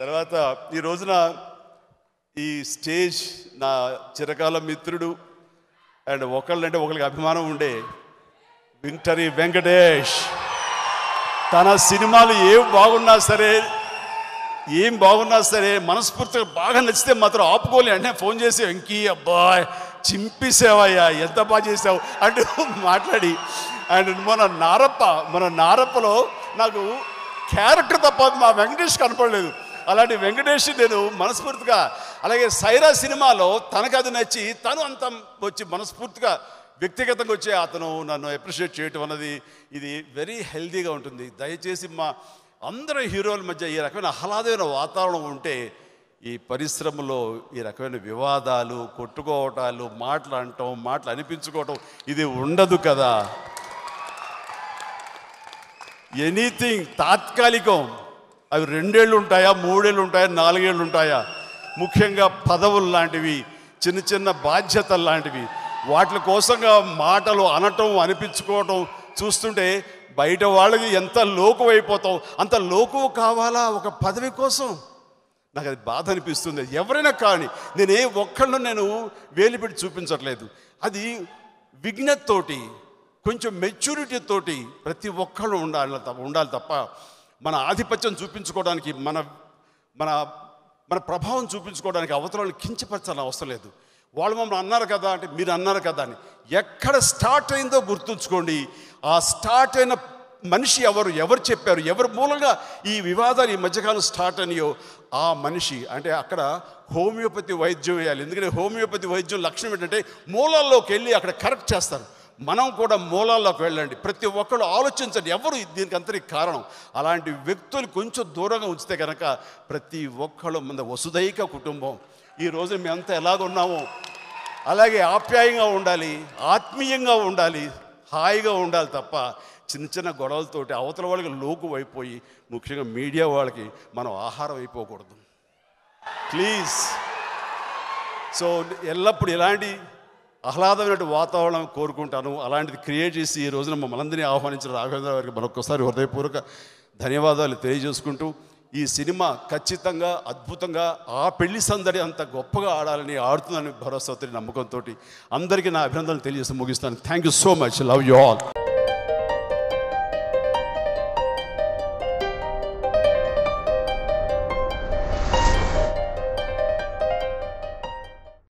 తర్వాత ఈ రోజున ఈ స్టేజ్ నా చిరకాల మిత్రుడు అండ్ ఒకళ్ళంటే ఒకరికి అభిమానం ఉండే వింటరీ వెంకటేష్ తన సినిమాలు ఏం బాగున్నా సరే ఏం బాగున్నా సరే మనస్ఫూర్తిగా బాగా నచ్చితే మాత్రం ఆపుకోలే అంటే ఫోన్ చేసి వెంకీ అబ్బాయ్ చింపేసావయ్యా ఎంత బాగా చేసావు అంటూ మాట్లాడి అండ్ మన నారప్ప మన నారప్పలో నాకు క్యారెక్టర్ తప్ప మా వెంకటేష్ కనపడలేదు అలాంటి వెంకటేష్ నేను మనస్ఫూర్తిగా అలాగే సైరా సినిమాలో తనకు అది నచ్చి తను అంత వచ్చి మనస్ఫూర్తిగా వ్యక్తిగతంగా వచ్చే అతను నన్ను అప్రిషియేట్ చేయటం అన్నది ఇది వెరీ హెల్దీగా ఉంటుంది దయచేసి మా అందరూ హీరోల మధ్య ఈ రకమైన ఆహ్లాదమైన వాతావరణం ఉంటే ఈ పరిశ్రమలో ఈ రకమైన వివాదాలు కొట్టుకోవటాలు మాటలు మాటలు అనిపించుకోవటం ఇది ఉండదు కదా ఎనీథింగ్ తాత్కాలికం అవి రెండేళ్ళు ఉంటాయా మూడేళ్ళు ఉంటాయా నాలుగేళ్ళు ఉంటాయా ముఖ్యంగా పదవులు లాంటివి చిన్న చిన్న బాధ్యతలు లాంటివి వాటి కోసంగా మాటలు అనటం అనిపించుకోవటం చూస్తుంటే బయట వాళ్ళకి ఎంత లోకు అయిపోతాం అంత లోకు కావాలా ఒక పదవి కోసం నాకు అది బాధ అనిపిస్తుంది ఎవరైనా కానీ నేనే ఒక్కళ్ళు నేను వేలిపెట్టి చూపించట్లేదు అది విఘ్నతోటి కొంచెం మెచ్యూరిటీ తోటి ప్రతి ఒక్కళ్ళు ఉండాలి తప్ప ఉండాలి తప్ప మన ఆధిపత్యం చూపించుకోవడానికి మన మన మన ప్రభావం చూపించుకోవడానికి అవతరాలను కించపరచాలని అవసరం లేదు వాళ్ళు మమ్మల్ని అన్నారు కదా అంటే మీరు అన్నారు కదా అని ఎక్కడ స్టార్ట్ అయిందో గుర్తుంచుకోండి ఆ స్టార్ట్ అయిన మనిషి ఎవరు ఎవరు చెప్పారు ఎవరి మూలంగా ఈ వివాదాలు ఈ మధ్యకాలం స్టార్ట్ అనియో ఆ మనిషి అంటే అక్కడ హోమియోపతి వైద్యం వేయాలి ఎందుకంటే హోమియోపతి వైద్యం లక్షణం ఏంటంటే మూలాల్లోకి వెళ్ళి అక్కడ కరెక్ట్ చేస్తారు మనం కూడా మూలాల్లోకి వెళ్ళండి ప్రతి ఒక్కళ్ళు ఆలోచించండి ఎవరు దీనికి అంతరికి కారణం అలాంటి వ్యక్తులు కొంచెం దూరంగా ఉంచితే కనుక ప్రతి ఒక్కళ్ళు మన వసుదైక కుటుంబం ఈ రోజు మేమంతా ఎలాగున్నామో అలాగే ఆప్యాయంగా ఉండాలి ఆత్మీయంగా ఉండాలి హాయిగా ఉండాలి తప్ప చిన్న చిన్న గొడవలతోటి అవతల వాళ్ళకి లోకు అయిపోయి ముఖ్యంగా మీడియా వాళ్ళకి మనం ఆహారం అయిపోకూడదు ప్లీజ్ సో ఎల్లప్పుడు ఇలాంటి ఆహ్లాదమైనటువంటి వాతావరణం కోరుకుంటాను అలాంటిది క్రియేట్ చేసి ఈ రోజున మమ్మల్ని ఆహ్వానించిన రాఘవేంద్ర గారికి మరొకసారి హృదయపూర్వక ధన్యవాదాలు తెలియజేసుకుంటూ ఈ సినిమా ఖచ్చితంగా అద్భుతంగా ఆ పెళ్లి సందడి అంత గొప్పగా ఆడాలని ఆడుతుందని భరోసా నమ్మకంతో అందరికీ నా అభినందనలు తెలియజేసి ముగిస్తాను thank you so much love you all